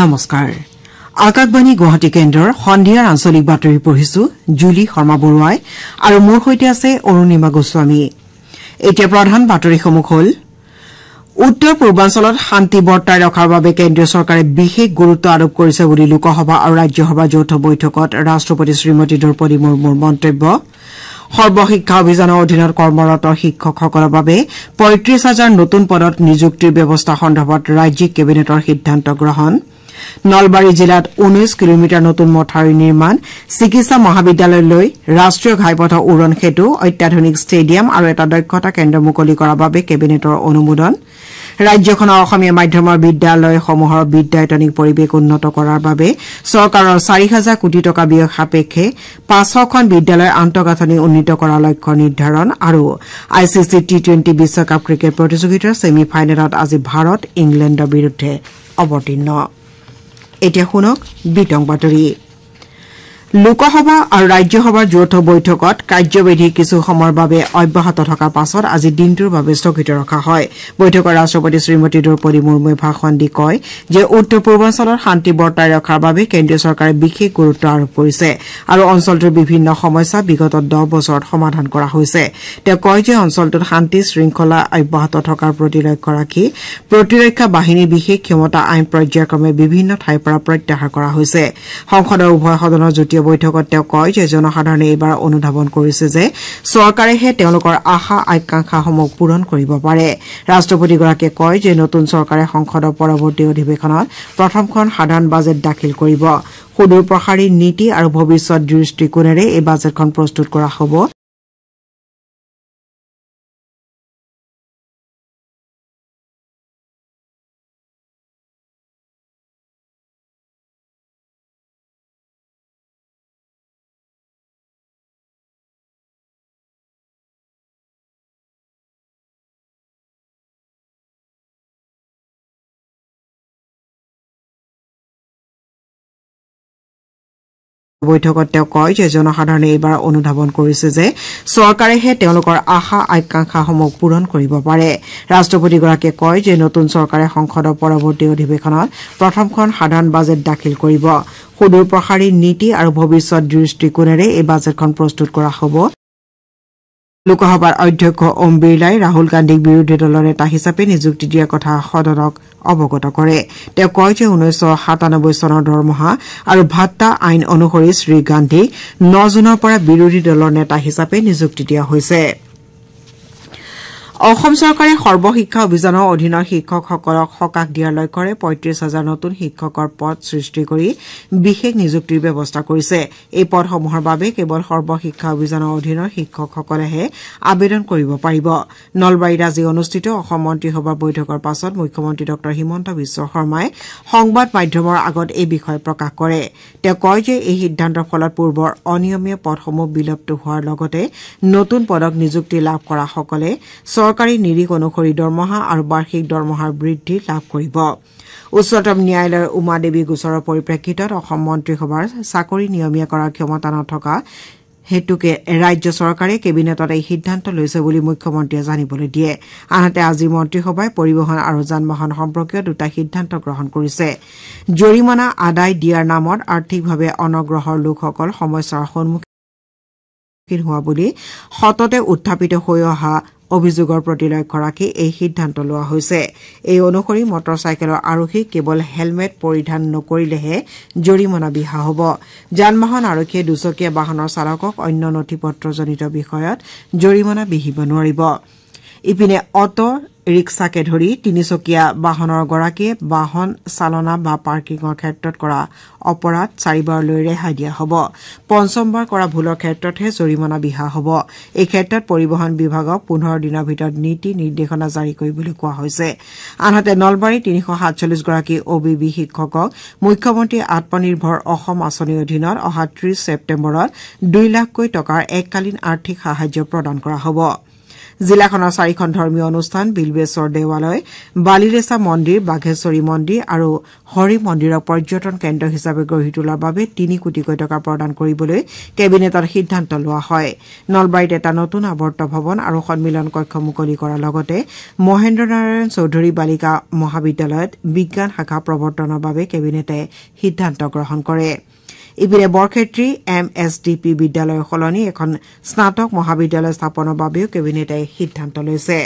নমস্কাৰ আকাশবাণী গুৱাহাটী কেন্দ্ৰৰ সন্ধিয়াৰ আঞ্চলিক বাতৰি পঢ়িছো জুলি শৰ্মা বৰুৱাই আৰু মোৰ সৈতে আছে অৰুণিমা গোস্বামী হ'ল উত্তৰ পূৰ্বাঞ্চলত শান্তি বৰ্তাই ৰখাৰ বাবে কেন্দ্ৰীয় চৰকাৰে বিশেষ গুৰুত্ব আৰোপ কৰিছে বুলি লোকসভা আৰু ৰাজ্যসভাৰ যৌথ বৈঠকত ৰাষ্ট্ৰপতি শ্ৰীমতী দ্ৰৌপদী মুৰ্মুৰ মন্তব্য সৰ্বশিক্ষা অভিযানৰ অধীনত কৰ্মৰত শিক্ষকসকলৰ বাবে পঁয়ত্ৰিশ হাজাৰ নতুন পদত নিযুক্তিৰ ব্যৱস্থা সন্দৰ্ভত ৰাজ্যিক কেবিনেটৰ সিদ্ধান্ত গ্ৰহণ কৰিছে নলবাৰী জিলাত ঊনৈছ কিলোমিটাৰ নতুন মথাউৰি নিৰ্মাণ চিকিৎসা মহাবিদ্যালয়লৈ ৰাষ্ট্ৰীয় ঘাইপথ উৰণ সেতু অত্যাধুনিক ষ্টেডিয়াম আৰু এটা দক্ষতা কেন্দ্ৰ মুকলি কৰাৰ বাবে কেবিনেটৰ অনুমোদন ৰাজ্যখনৰ অসমীয়া মাধ্যমৰ বিদ্যালয়সমূহৰ বিদ্যায়তনিক পৰিৱেশ উন্নত কৰাৰ বাবে চৰকাৰৰ চাৰি হাজাৰ কোটি টকা ব্যয় সাপেক্ষে পাঁচশখন বিদ্যালয় আন্তঃগাঁথনি উন্নীত কৰাৰ লক্ষ্য নিৰ্ধাৰণ আৰু I C C T twenty বিশ্বকাপ ক্ৰিকেট প্ৰতিযোগিতাৰ ছেমি ফাইনেলত আজি ভাৰত ইংলেণ্ডৰ বিৰুদ্ধে অৱতীৰ্ণ এতিয়া শুনক বিতং বাতৰি লোকসভা আৰু ৰাজ্যসভাৰ যৌথ বৈঠকত কাৰ্যবিধি কিছু সময়ৰ বাবে অব্যাহত থকাৰ পাছত আজি দিনটোৰ বাবে স্থগিত ৰখা হয় বৈঠকৰ ৰাট্টপতি শ্ৰীমতী দ্ৰৌপদী মুৰ্মুৱে ভাষণ দি কয় যে উত্তৰ পূৰ্বাঞ্চলত শান্তি বৰ্তাই ৰখাৰ বাবে কেন্দ্ৰীয় চৰকাৰে বিশেষ গুৰুত্ব আৰোপ কৰিছে আৰু অঞ্চলটোৰ বিভিন্ন সমস্যা বিগত দহ বছৰত সমাধান কৰা হৈছে তেওঁ কয় যে অঞ্চলটোত শান্তি শৃংখলা অব্যাহত থকাৰ প্ৰতি লক্ষ্য ৰাখি প্ৰতিৰক্ষা বাহিনীৰ বিশেষ ক্ষমতা আইন পৰ্যায়ক্ৰমে বিভিন্ন ঠাইৰ পৰা প্ৰত্যাহাৰ কৰা হৈছে সংসদৰ উভয় সদনৰ যুটীয় বৈঠকত তেওঁ কয় যে জনসাধাৰণে এইবাৰ অনুধাৱন কৰিছে যে চৰকাৰেহে তেওঁলোকৰ আশা আকাংক্ষাসমূহ পূৰণ কৰিব পাৰে ৰাষ্ট্ৰপতিগৰাকীয়ে কয় যে নতুন চৰকাৰে সংসদৰ পৰৱৰ্তী অধিৱেশনত প্ৰথমখন সাধাৰণ বাজেট দাখিল কৰিব সুদূৰপ্ৰসাৰী নীতি আৰু ভৱিষ্যত দৃষ্টিকোণেৰে এই বাজেটখন প্ৰস্তুত কৰা হ'ব বৈঠকত তেওঁ কয় যে জনসাধাৰণে এইবাৰ অনুধাৱন কৰিছে যে চৰকাৰেহে তেওঁলোকৰ আশা আকাংক্ষাসমূহ পূৰণ কৰিব পাৰে ৰাষ্ট্ৰপতিগৰাকীয়ে কয় যে নতুন চৰকাৰে সংসদৰ পৰৱৰ্তী অধিৱেশনত প্ৰথমখন সাধাৰণ বাজেট দাখিল কৰিব সুদূৰপ্ৰসাৰী নীতি আৰু ভৱিষ্যৎ দৃষ্টিকোণেৰে এই বাজেটখন প্ৰস্তুত কৰা হ'ব লোকসভাৰ অধ্যক্ষ ওম বিৰলাই ৰাহুল গান্ধীক বিৰোধী দলৰ নেতা হিচাপে নিযুক্তি দিয়াৰ কথা সদনক অৱগত কৰে তেওঁ কয় যে ঊনৈছশ সাতানব্বৈ চনৰ দৰমহা আৰু ভাট্টা আইন অনুসৰি শ্ৰীগান্ধীক ন জুনৰ পৰা বিৰোধী দলৰ নেতা হিচাপে নিযুক্তি দিয়া হৈছে অসম চৰকাৰে সৰ্বশিক্ষা অভিযানৰ অধীনৰ শিক্ষকসকলক সকাহ দিয়াৰ লক্ষ্যৰে পঁয়ত্ৰিশ হাজাৰ নতুন শিক্ষকৰ পদ সৃষ্টি কৰি বিশেষ নিযুক্তিৰ ব্যৱস্থা কৰিছে এই পদসমূহৰ বাবে কেৱল সৰ্বশিক্ষা অভিযানৰ অধীনৰ শিক্ষকসকলেহে আবেদন কৰিব পাৰিব নলবাৰীত আজি অনুষ্ঠিত অসম মন্ত্ৰীসভাৰ বৈঠকৰ পাছত মুখ্যমন্ত্ৰী ডঃ হিমন্ত বিশ্ব শৰ্মাই সংবাদ মাধ্যমৰ আগত এই বিষয়ে প্ৰকাশ কৰে তেওঁ কয় যে এই সিদ্ধান্তৰ ফলত পূৰ্বৰ অনিয়মীয় পদসমূহ বিলুপ্ত হোৱাৰ লগতে নতুন পদক নিযুক্তি লাভ কৰাসকলে চৰকাৰী নিৰীখ অনুসৰি দৰমহা আৰু বাৰ্ষিক দৰমহাৰ বৃদ্ধি লাভ কৰিব উচ্চতম ন্যায়ালয়ৰ উমা দেৱী গোচৰৰ পৰিপ্ৰেক্ষিতত অসম মন্ত্ৰীসভাৰ চাকৰি নিয়মীয়া কৰাৰ ক্ষমতা নথকা হেতুকে ৰাজ্য চৰকাৰে কেবিনেটত এই সিদ্ধান্ত লৈছে বুলি মুখ্যমন্ত্ৰীয়ে জানিবলৈ দিয়ে আনহাতে আজি মন্ত্ৰীসভাই পৰিবহণ আৰু যান বাহন সম্পৰ্কীয় দুটা সিদ্ধান্ত গ্ৰহণ কৰিছে জৰিমনা আদায় দিয়াৰ নামত আৰ্থিকভাৱে অনগ্ৰহৰ লোকসকল সমস্যাৰ সন্মুখীন হোৱা বুলি সততে উত্থাপিত হৈ অহা অভিযোগৰ প্ৰতি লক্ষ্য ৰাখি এই সিদ্ধান্ত লোৱা হৈছে এই অনুসৰি মটৰ চাইকেলৰ আৰক্ষীক কেৱল হেলমেট পৰিধান নকৰিলেহে জৰিমনা বিহা হ'ব যান বাহন আৰক্ষীয়ে দুচকীয়া বাহনৰ চালকক অন্য নথি পত্ৰজনিত বিষয়ত জৰিমনা বিহিব নোৱাৰিব ইপিনে অটো ৰিক্সাকে ধৰি তিনিচকীয়া বাহনৰ গৰাকীয়ে বাহন চালনা বা পাৰ্কিঙৰ ক্ষেত্ৰত কৰা অপৰাধ চাৰিবাৰলৈ ৰেহাই দিয়া হ'ব পঞ্চমবাৰ কৰা ভুলৰ ক্ষেত্ৰতহে জৰিমনা বিহা হ'ব এই ক্ষেত্ৰত পৰিবহণ বিভাগক পোন্ধৰ দিনৰ ভিতৰত নীতি নিৰ্দেশনা জাৰি কৰিবলৈ কোৱা হৈছে আনহাতে নলবাৰীৰ তিনিশ সাতচল্লিছগৰাকী অ বি বি শিক্ষকক মুখ্যমন্ত্ৰী আমনিৰ্ভৰ অসম আঁচনিৰ অধীনত অহা ত্ৰিশ ছেপ্তেম্বৰত দুই লাখকৈ টকাৰ এককালীন আৰ্থিক সাহায্য প্ৰদান কৰা হ'ব জিলাখনৰ চাৰিখন ধৰ্মীয় অনুষ্ঠান বিলবেশ্বৰ দেৱালয় বালিৰেচা মন্দিৰ বাঘেশ্বৰী মন্দিৰ আৰু হৰি মন্দিৰক পৰ্যটন কেন্দ্ৰ হিচাপে গঢ়ি তোলাৰ বাবে তিনি কোটিকৈ টকা প্ৰদান কৰিবলৈ কেবিনেটত সিদ্ধান্ত লোৱা হয় নলবাৰীত এটা নতুন আৱৰ্ত ভৱন আৰু সন্মিলন কক্ষ মুকলি কৰাৰ লগতে মহেন্দ্ৰ নাৰায়ণ চৌধুৰী বালিকা মহাবিদ্যালয়ত বিজ্ঞান শাখা প্ৰৱৰ্তনৰ বাবে কেবিনেটে সিদ্ধান্ত গ্ৰহণ কৰিছে ইপিনে Borkhetri M S D P বিদ্যালয়ৰ সলনি এখন স্নাতক মহাবিদ্যালয় স্থাপনৰ বাবেও কেবিনেটে সিদ্ধান্ত লৈছে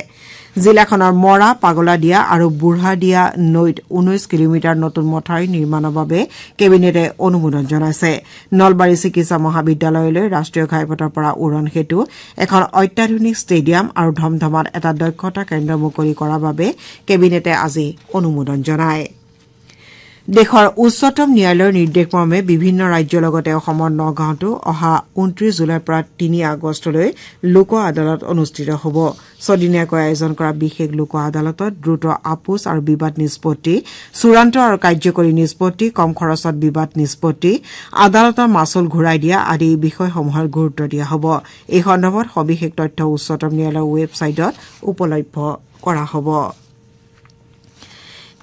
জিলাখনৰ মৰা পাগলাদিয়া আৰু বুঢ়াদিয়া নৈত ঊনৈছ কিলোমিটাৰ নতুন মথাউৰি নিৰ্মাণৰ বাবে কেবিনেটে অনুমোদন জনাইছে নলবাৰী চিকিৎসা মহাবিদ্যালয়লৈ ৰাষ্ট্ৰীয় ঘাইপথৰ পৰা উৰণ সেতু এখন অত্যাধুনিক ষ্টেডিয়াম আৰু ধমধমাত এটা দক্ষতা কেন্দ্ৰ মুকলি কৰাৰ বাবে কেবিনেটে আজি অনুমোদন জনায় দেশৰ উচ্চতম ন্যায়ালয়ৰ নিৰ্দেশ মৰ্মে বিভিন্ন ৰাজ্যৰ লগতে অসমৰ নগাঁওতো অহা ঊনত্ৰিশ জুলাইৰ পৰা তিনি আগষ্টলৈ লোক আদালত অনুষ্ঠিত হ'ব ছদিনীয়াকৈ আয়োজন কৰা বিশেষ লোক আদালতত দ্ৰুত আপোচ আৰু বিবাদ নিষ্পত্তি চূড়ান্ত আৰু কাৰ্যকৰী নিষ্পত্তি কম খৰচত বিবাদ নিষ্পত্তি আদালতৰ মাচুল ঘূৰাই দিয়া আদি বিষয়সমূহত গুৰুত্ব দিয়া হ'ব এই সন্দৰ্ভত সবিশেষ তথ্য উচ্চতম ন্যায়ালয়ৰ ৱেবছাইটত উপলব্ধ কৰা হ'ব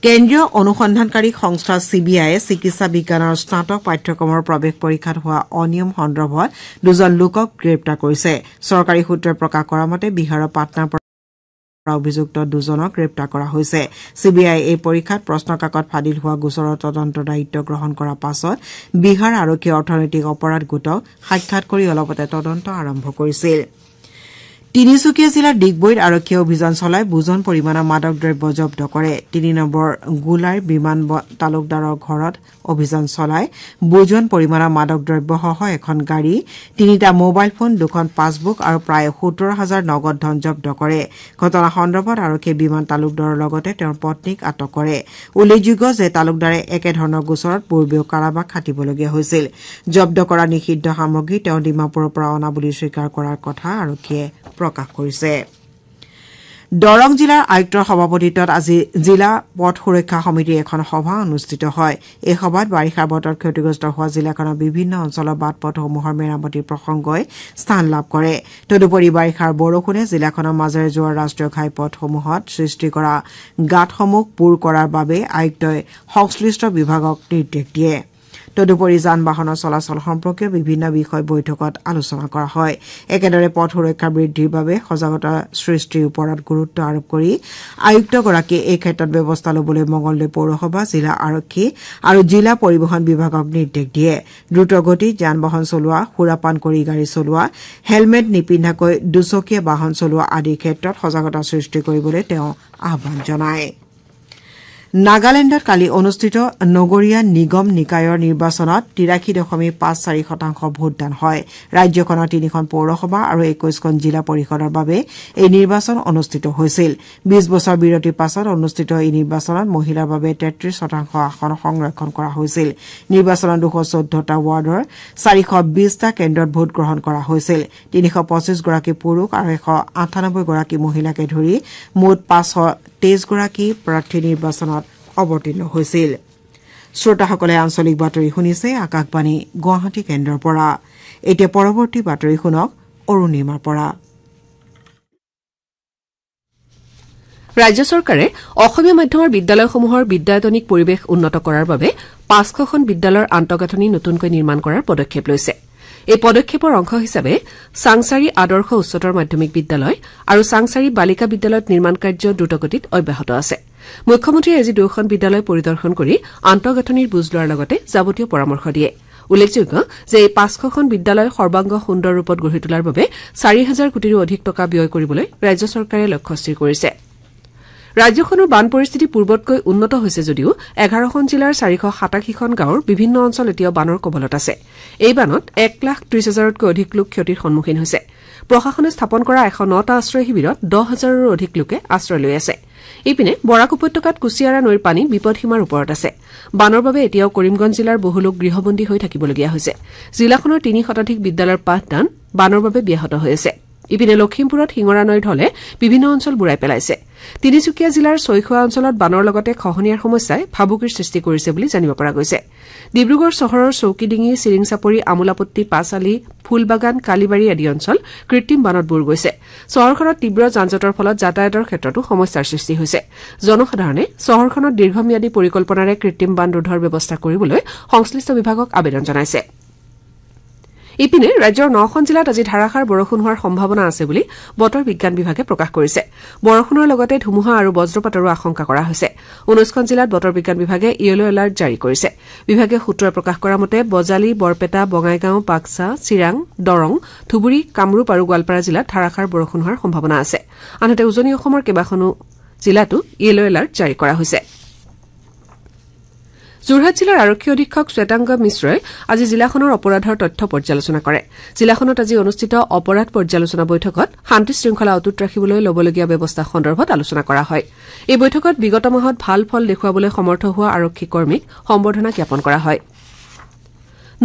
কেন্দ্ৰীয় অনুসন্ধানকাৰী সংস্থা চি বি আইয়ে চিকিৎসা বিজ্ঞানৰ স্নাতক পাঠ্যক্ৰমৰ প্ৰৱেশ পৰীক্ষাত হোৱা অনিয়ম সন্দৰ্ভত দুজন লোকক গ্ৰেপ্তাৰ কৰিছে চৰকাৰী সূত্ৰই প্ৰকাশ কৰা মতে বিহাৰৰ পাটনাৰ পৰা অভিযুক্ত দুজনক গ্ৰেপ্তাৰ কৰা হৈছে চি বি আইয়ে এই পৰীক্ষাত প্ৰশ্নকাকত ফাদিল হোৱা গোচৰৰ তদন্তৰ দায়িত্ব গ্ৰহণ কৰাৰ পাছত বিহাৰ আৰক্ষী অৰ্থনৈতিক অপৰাধ গোটক সাক্ষাৎ কৰি অলপতে তদন্ত আৰম্ভ কৰিছিল তিনিচুকীয়া জিলাৰ ডিগবৈত আৰক্ষীয়ে অভিযান চলাই বুজন পৰিমাণৰ মাদক দ্ৰব্য জব্দ কৰে তিনি নম্বৰ গোলাইৰ বিমান তালুকদাৰৰ ঘৰত অভিযান চলাই বুজন পৰিমাণৰ মাদক দ্ৰব্যসহ এখন গাড়ী তিনিটা মোবাইল ফোন দুখন পাছবুক আৰু প্ৰায় সোতৰ হাজাৰ নগদ ধন জব্দ কৰে ঘটনা সন্দৰ্ভত আৰক্ষীয়ে বিমান তালুকদাৰৰ লগতে তেওঁৰ পন্নীক আটক কৰে উল্লেখযোগ্য যে তালুকদাৰে একেধৰণৰ গোচৰত পূৰ্বেও কাৰাবাস খাটিবলগীয়া হৈছিল জব্দ কৰা নিষিদ্ধ সামগ্ৰী তেওঁ ডিমাপুৰৰ পৰা অনা বুলি স্বীকাৰ কৰাৰ কথা আৰক্ষীয়ে প্ৰকাশ প্ৰকাশ কৰিছে দৰং জিলাৰ আয়ুক্তৰ সভাপতিত্বত আজি জিলা পথ সুৰক্ষা সমিতিৰ এখন সভা অনুষ্ঠিত হয় এই সভাত বাৰিষাৰ বতৰত ক্ষতিগ্ৰস্ত হোৱা জিলাখনৰ বিভিন্ন অঞ্চলৰ বাট পথসমূহৰ মেৰামতিৰ প্ৰসংগই স্থান লাভ কৰে তদুপৰি বাৰিষাৰ বৰষুণে জিলাখনৰ মাজেৰে যোৱা ৰাষ্ট্ৰীয় ঘাইপথসমূহত সৃষ্টি কৰা গাঁতসমূহ পূৰ কৰাৰ বাবে আয়ুক্তই সংশ্লিষ্ট বিভাগক নিৰ্দেশ দিয়ে তদুপৰি যান বাহনৰ চলাচল সম্পৰ্কীয় বিভিন্ন বিষয় বৈঠকত আলোচনা কৰা হয় একেদৰে পথ সুৰক্ষা বৃদ্ধিৰ বাবে সজাগতা সৃষ্টিৰ ওপৰত গুৰুত্ব আৰোপ কৰি আয়ুক্তগৰাকীয়ে এই ক্ষেত্ৰত ব্যৱস্থা ল'বলৈ মঙলদৈ পৌৰসভা জিলা আৰক্ষী আৰু জিলা পৰিবহন বিভাগক নিৰ্দেশ দিয়ে দ্ৰুতগতিত যান বাহন চলোৱা সুৰাপান কৰি গাড়ী চলোৱা হেলমেট নিপিন্ধাকৈ দুচকীয়া বাহন চলোৱা আদিৰ ক্ষেত্ৰত সজাগতা সৃষ্টি কৰিবলৈ তেওঁ আহান জনায় নাগালেণ্ডত কালি অনুষ্ঠিত নগৰীয়া নিগম নিকায়ৰ নিৰ্বাচনত তিৰাশী দশমিক পাঁচ চাৰি শতাংশ ভোটদান হয় ৰাজ্যখনৰ তিনিখন পৌৰসভা আৰু একৈশখন জিলা পৰিষদৰ বাবে এই নিৰ্বাচন অনুষ্ঠিত হৈছিল বিশ বছৰ বিৰতিৰ পাছত অনুষ্ঠিত এই নিৰ্বাচনত মহিলাৰ বাবে তেত্ৰিশ শতাংশ আসন সংৰক্ষণ কৰা হৈছিল নিৰ্বাচনত দুশ চৈধ্যটা ৱাৰ্ডৰ চাৰিশ বিশটা কেন্দ্ৰত ভোটগ্ৰহণ কৰা হৈছিল তিনিশ পঁচিছগৰাকী পুৰুষ আৰু এশ আঠানব্বৈগৰাকী মহিলাকে ধৰি মুঠ পাঁচশ তেইছগৰাকী প্ৰাৰ্থী নিৰ্বাচনত অৱতীৰ্ণ হৈছিল শ্ৰোতাসকলে আঞ্চলিক বাতৰি শুনিছে আকাশবাণী গুৱাহাটী কেন্দ্ৰৰ পৰা এতিয়া পৰৱৰ্তী বাতৰি শুনক অৰুণিমাৰ পৰা ৰাজ্য চৰকাৰে অসমীয়া মাধ্যমৰ বিদ্যালয়সমূহৰ বিদ্যায়তনিক পৰিৱেশ উন্নত কৰাৰ বাবে পাঁচশখন বিদ্যালয়ৰ আন্তঃগাঁথনি নতুনকৈ নিৰ্মাণ কৰাৰ পদক্ষেপ লৈছে এই পদক্ষেপৰ অংশ হিচাপে চাংচাৰী আদৰ্শ উচ্চতৰ মাধ্যমিক বিদ্যালয় আৰু চাংচাৰী বালিকা বিদ্যালয়ত নিৰ্মাণ কাৰ্য দ্ৰুতগতিত অব্যাহত আছে মুখ্যমন্ত্ৰীয়ে আজি দুয়োখন বিদ্যালয় পৰিদৰ্শন কৰি আন্তঃগাঁথনিৰ বুজ লোৱাৰ লগতে যাৱতীয় পৰামৰ্শ দিয়ে উল্লেখযোগ্য যে এই পাঁচশখন বিদ্যালয় সৰ্বাংগ সুন্দৰ ৰূপত গঢ়ি তোলাৰ বাবে চাৰি হাজাৰ কোটিৰো অধিক টকা ব্যয় কৰিবলৈ ৰাজ্য চৰকাৰে লক্ষ্য স্থিৰ কৰিছো ৰাজ্যখনৰ বান পৰিস্থিতি পূৰ্বতকৈ উন্নত হৈছে যদিও এঘাৰখন জিলাৰ চাৰিশ সাতাশীখন গাঁৱৰ বিভিন্ন অঞ্চল এতিয়াও বানৰ কবলত আছে এই বানত এক লাখ ত্ৰিছ হাজাৰতকৈ অধিক লোক ক্ষতিৰ সন্মুখীন হৈছে প্ৰশাসনে স্থাপন কৰা এশ নটা আশ্ৰয় শিবিৰত দহ হাজাৰৰো অধিক লোকে আশ্ৰয় লৈ আছে ইপিনে বৰাক উপত্যকাত কুচিয়াৰা নৈৰ পানী বিপদসীমাৰ ওপৰত আছে বানৰ বাবে এতিয়াও কৰিমগঞ্জ জিলাৰ বহু লোক গৃহবন্দী হৈ থাকিবলগীয়া হৈছে জিলাখনৰ তিনি শতাধিক বিদ্যালয়ৰ পাঠদান বানৰ বাবে ব্যাহত হৈ আছে ইপিনে লখিমপুৰত শিঙৰা নৈৰ ঢলে বিভিন্ন অঞ্চল বুৰাই পেলাইছে তিনিচুকীয়া জিলাৰ ছয়খোৱা অঞ্চলত বানৰ লগতে খহনীয়াৰ সমস্যাই ভাবুকিৰ সৃষ্টি কৰিছে বুলি জানিব পৰা গৈছে ডিব্ৰুগড় চহৰৰ চৌকিডিঙি চিৰিংচাপৰি আমোলাপট্টি পাছালি ফুলবাগান কালিবাৰী আদি অঞ্চল কৃত্ৰিম বানত বুৰ গৈছে চহৰখনত তীৱ যানজঁটৰ ফলত যাতায়াতৰ ক্ষেত্ৰতো সমস্যাৰ সৃষ্টি হৈছে জনসাধাৰণে চহৰখনত দীৰ্ঘম্যাদী পৰিকল্পনাৰে কৃত্ৰিম বান ৰোধৰ ব্যৱস্থা কৰিবলৈ সংশ্লিষ্ট বিভাগক আবেদন জনাইছে ইপিনে ৰাজ্যৰ নখন জিলাত আজি ধাৰাষাৰ বৰষুণ হোৱাৰ সম্ভাৱনা আছে বুলি বতৰ বিজ্ঞান বিভাগে প্ৰকাশ কৰিছে বৰষুণৰ লগতে ধুমুহা আৰু বজ্ৰপাতৰো আশংকা কৰা হৈছে ঊনৈছখন জিলাত বতৰ বিজ্ঞান বিভাগে ইয়েল এলাৰ্ট জাৰি কৰিছে বিভাগে সূত্ৰই প্ৰকাশ কৰা মতে বজালী বৰপেটা বঙাইগাঁও বাক্সা চিৰাং দৰং ধুবুৰী কামৰূপ আৰু গোৱালপাৰা জিলাত ধাৰাষাৰ বৰষুণ হোৱাৰ সম্ভাৱনা আছে আনহাতে উজনি অসমৰ কেইবাখনো জিলাতো য়েল এলাৰ্ট জাৰি কৰা হৈছে যোৰহাট জিলাৰ আৰক্ষী অধীক্ষক শ্বেতাংগ মিশ্ৰই আজি জিলাখনৰ অপৰাধৰ তথ্য পৰ্যালোচনা কৰে জিলাখনত আজি অনুষ্ঠিত অপৰাধ পৰ্যালোচনা বৈঠকত শান্তি শৃংখলা অটুট ৰাখিবলৈ ল'বলগীয়া ব্যৱস্থা সন্দৰ্ভত আলোচনা কৰা হয় এই বৈঠকত বিগত মাহত ভাল ফল দেখুৱাবলৈ সমৰ্থ হোৱা আৰক্ষী কৰ্মীক সম্বৰ্ধনা জ্ঞাপন কৰা হয়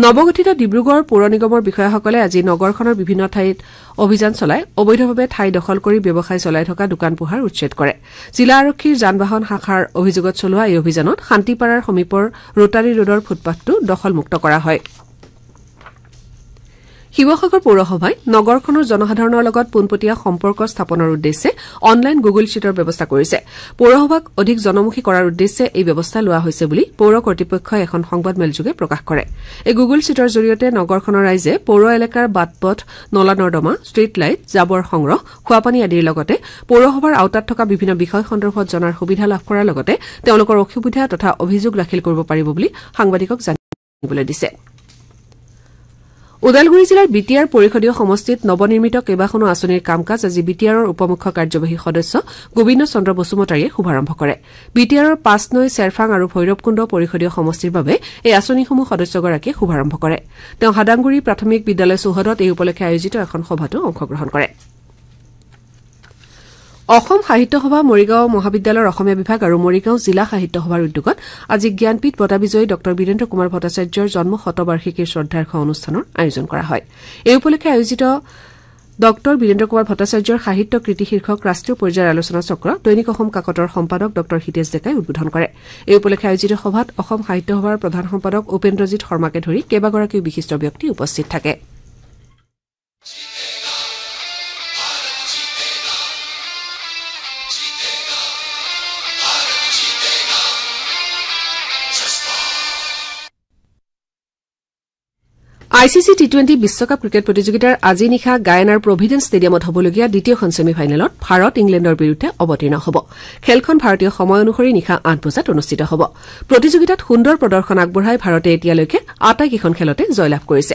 নৱগঠিত ডিব্ৰুগড় পৌৰ নিগমৰ বিষয়াসকলে আজি নগৰখনৰ বিভিন্ন ঠাইত অভিযান চলাই অবৈধভাৱে ঠাই দখল কৰি ব্যৱসায় চলাই থকা দোকান পোহাৰ উচ্ছেদ কৰে জিলা আৰক্ষীৰ যান বাহন শাখাৰ অভিযোগত চলোৱা এই অভিযানত শান্তিপাৰাৰ সমীপৰ ৰোটাৰী ৰোডৰ ফুটপাথটো দখলমুক্ত কৰা হয় শিৱসাগৰ পৌৰসভাই নগৰখনৰ জনসাধাৰণৰ লগত পোনপটীয়া সম্পৰ্ক স্থাপনৰ উদ্দেশ্যে অনলাইন গুগল শ্বীটৰ ব্যৱস্থা কৰিছে পৌৰসভাক অধিক জনমুখী কৰাৰ উদ্দেশ্যে এই ব্যৱস্থা লোৱা হৈছে বুলি পৌৰ কৰ্তৃপক্ষই এখন সংবাদমেলযোগে প্ৰকাশ কৰে এই গুগল শ্বীটৰ জৰিয়তে নগৰখনৰ ৰাইজে পৌৰ এলেকাৰ বাট পথ নলা নৰ্দমা ষ্ট্ৰীট লাইট জাবৰ সংগ্ৰহ খোৱাপানী আদিৰ লগতে পৌৰসভাৰ আওতাত থকা বিভিন্ন বিষয় সন্দৰ্ভত জনাৰ সুবিধা লাভ কৰাৰ লগতে তেওঁলোকৰ অসুবিধা তথা অভিযোগ দাখিল কৰিব পাৰিব বুলি সাংবাদিকক জানিবলৈ দিছে ওদালগুৰি জিলাৰ বি টি আৰ পৰিষদীয় সমষ্টিত নৱনিৰ্মিত কেইবাখনো আঁচনিৰ কাম কাজ আজি বি টি আৰৰ উপ মুখ্য কাৰ্যবাহী সদস্য গোবিন্দ চন্দ্ৰ বসুমতাৰীয়ে শুভাৰম্ভ কৰে বি টি আৰৰ পাঁচনৈ চেৰফাং আৰু ভৈৰৱকুণ্ড পৰিষদীয় সমষ্টিৰ বাবে এই আঁচনিসমূহ সদস্যগৰাকীয়ে শুভাৰম্ভ কৰে তেওঁ হাদাংগুৰি প্ৰাথমিক বিদ্যালয় চৌহদত এই উপলক্ষে আয়োজিত এখন সভাতো অংশগ্ৰহণ কৰিছে অসম সাহিত্য সভা মৰিগাঁও মহাবিদ্যালয়ৰ অসমীয়া বিভাগ আৰু মৰিগাঁও জিলা সাহিত্য সভাৰ উদ্যোগত আজি জ্ঞানপীঠ বঁটা বিজয়ী ডঃ বীৰেন্দ্ৰ কুমাৰ ভট্টাচাৰ্যৰ জন্ম শতবাৰ্ষিকীৰ শ্ৰদ্ধাৰ্ঘ অনুষ্ঠানৰ আয়োজন কৰা হয় এই উপলক্ষে আয়োজিত ডঃ বীৰেন্দ্ৰ কুমাৰ ভট্টাচাৰ্যৰ সাহিত্য কৃতি শীৰ্ষক ৰাষ্ট্ৰীয় পৰ্যায়ৰ আলোচনা চক্ৰ দৈনিক অসম কাকতৰ সম্পাদক ডঃ হিতেশ ডেকাই উদ্বোধন কৰে এই উপলক্ষে আয়োজিত সভাত অসম সাহিত্য সভাৰ প্ৰধান সম্পাদক উপেন্দ্ৰজিৎ শৰ্মাকে ধৰি কেইবাগৰাকীও বিশিষ্ট ব্যক্তি উপস্থিত থাকে I C C T twenty বিশ্বকাপ ক্ৰিকেট প্ৰতিযোগিতাৰ আজি নিশা গায়নাৰ প্ৰভিডেন্স ষ্টেডিয়ামত হ'বলগীয়া দ্বিতীয়খন ছেমি ফাইনেলত ভাৰত ইংলেণ্ডৰ বিৰুদ্ধে অৱতীৰ্ণ হ'ব খেলখন ভাৰতীয় সময় অনুসৰি নিশা আঠ বজাত অনুষ্ঠিত হ'ব প্ৰতিযোগিতাত সুন্দৰ প্ৰদৰ্শন আগবঢ়াই ভাৰতে এতিয়ালৈকে আটাইকেইখন খেলতে জয়লাভ কৰিছে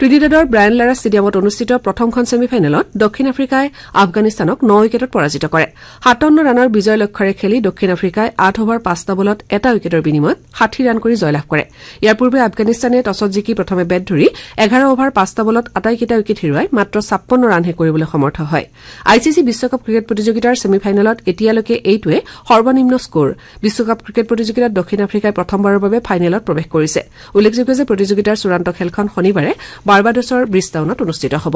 ত্ৰিডিডৰ ব্ৰায়ন লাৰা ষ্টেডিয়ামত অনুষ্ঠিত প্ৰথমখন ছেমি ফাইনেলত দক্ষিণ আফ্ৰিকাই আফগানিস্তানক ন উইকেটত পৰাজিত কৰে সাতাৱন্ন ৰাণৰ বিজয় লক্ষ্যৰে খেলি দক্ষিণ আফ্ৰিকাই আঠ অভাৰ পাঁচটা বলত এটা উইকেটৰ বিনিময়ত ষাঠি ৰাণ কৰি জয়লাভ কৰে ইয়াৰ পূৰ্বে আফগানিস্তানে টছত জিকি প্ৰথমে বেট ধৰি এঘাৰ অভাৰ পাঁচটা বলত আটাইকেইটা উইকেট হেৰুৱাই মাত্ৰ ছাপন্ন ৰানহে কৰিবলৈ সমৰ্থ হয় আই চি চি বিশ্বকাপ ক্ৰিকেট প্ৰতিযোগিতাৰ ছেমি ফাইনেলত এতিয়ালৈকে এইটোৱে সৰ্বনিম্ন স্কৰ বিশ্বকাপ ক্ৰিকেট প্ৰতিযোগিতাত দক্ষিণ আফ্ৰিকাই প্ৰথমবাৰৰ বাবে ফাইনেলত প্ৰৱেশ কৰিছে উল্লেখযোগ্য যে প্ৰতিযোগিতাৰ চূড়ান্ত খেলখন শনিবাৰে বাৰবাডছৰ ব্ৰিজটাউনত অনুষ্ঠিত হ'ব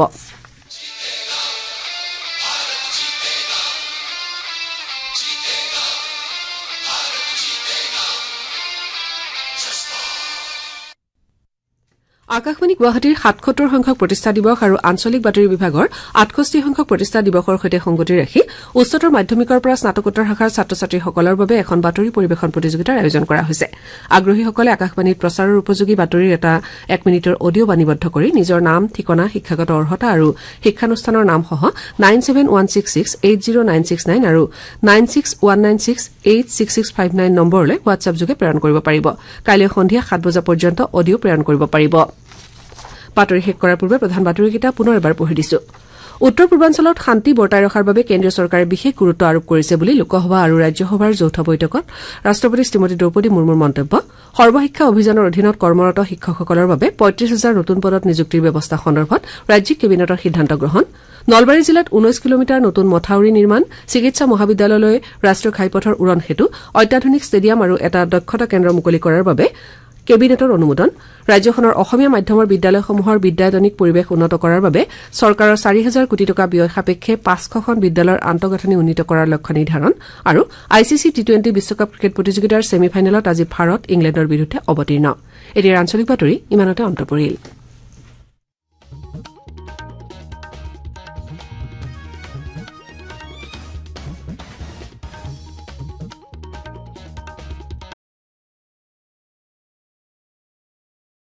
আকাশবাণী গুৱাহাটীৰ সাতসত্তৰ সংখ্যক প্ৰতিষ্ঠা দিৱস আৰু আঞ্চলিক বাতৰি বিভাগৰ আঠষষ্ঠি সংখ্যক প্ৰতিষ্ঠা দিৱসৰ সৈতে সংগতি ৰাখি উচ্চতৰ মাধ্যমিকৰ পৰা স্নাতকোত্তৰ শাখাৰ ছাত্ৰ ছাত্ৰীসকলৰ বাবে এখন বাতৰি পৰিৱেশন প্ৰতিযোগিতাৰ আয়োজন কৰা হৈছে আগ্ৰহীসকলে আকাশবাণীত প্ৰচাৰৰ উপযোগী বাতৰিৰ এটা এক মিনিটৰ অডিঅ' বাণীবদ্ধ কৰি নিজৰ নাম ঠিকনা শিক্ষাগত অৰ্হতা আৰু শিক্ষানুষ্ঠানৰ নামসহ nine seven one six six eight zero' nine six nine আৰু nine six one nine six eight six six five nine নম্বৰলৈ হোৱাটছআপযোগে প্ৰেৰণ কৰিব পাৰিব কাইলৈ সন্ধিয়া সাত বজা পৰ্যন্ত অডিঅ' প্ৰেৰণ কৰিব পাৰিব বাতৰি শেষ কৰাৰ পূৰ্বে প্ৰধান বাতৰিকেইটা পুনৰ এবাৰ পঢ়ি দিছো উত্তৰ পূৰ্বাঞ্চলত শান্তি বৰ্তাই ৰখাৰ বাবে কেন্দ্ৰীয় চৰকাৰে বিশেষ গুৰুত্ব আৰোপ কৰিছে বুলি লোকসভা আৰু ৰাজ্যসভাৰ যৌথ বৈঠকত ৰাট্টপতি শ্ৰীমতী দ্ৰৌপদী মুৰ্মুৰ মন্তব্য সৰ্বশিক্ষা অভিযানৰ অধীনত কৰ্মৰত শিক্ষকসকলৰ বাবে পঁয়ত্ৰিছ হাজাৰ নতুন পদত নিযুক্তিৰ ব্যৱস্থা সন্দৰ্ভত ৰাজ্যিক কেবিনেটৰ সিদ্ধান্ত গ্ৰহণ নলবাৰী জিলাত ঊনৈছ কিলোমিটাৰ নতুন মথাউৰি নিৰ্মাণ চিকিৎসা মহাবিদ্যালয়লৈ ৰাষ্ট্ৰীয় ঘাইপথৰ উৰণ সেতু অত্যাধুনিক ষ্টেডিয়াম আৰু এটা দক্ষতা কেন্দ্ৰ মুকলি কৰাৰ বাবে কেবিনেটৰ অনুমোদন ৰাজ্যখনৰ অসমীয়া মাধ্যমৰ বিদ্যালয়সমূহৰ বিদ্যায়তনিক পৰিৱেশ উন্নত কৰাৰ বাবে চৰকাৰৰ চাৰি হাজাৰ কোটি টকা ব্যয় সাপেক্ষে পাঁচশখন বিদ্যালয়ৰ আন্তঃগাঁথনি উন্নীত কৰাৰ লক্ষ্য নিৰ্ধাৰণ আৰু I C C T twenty বিশ্বকাপ ক্ৰিকেট প্ৰতিযোগিতাৰ ছেমি ফাইনেলত আজি ভাৰত ইংলেণ্ডৰ বিৰুদ্ধে অৱতীৰ্ণ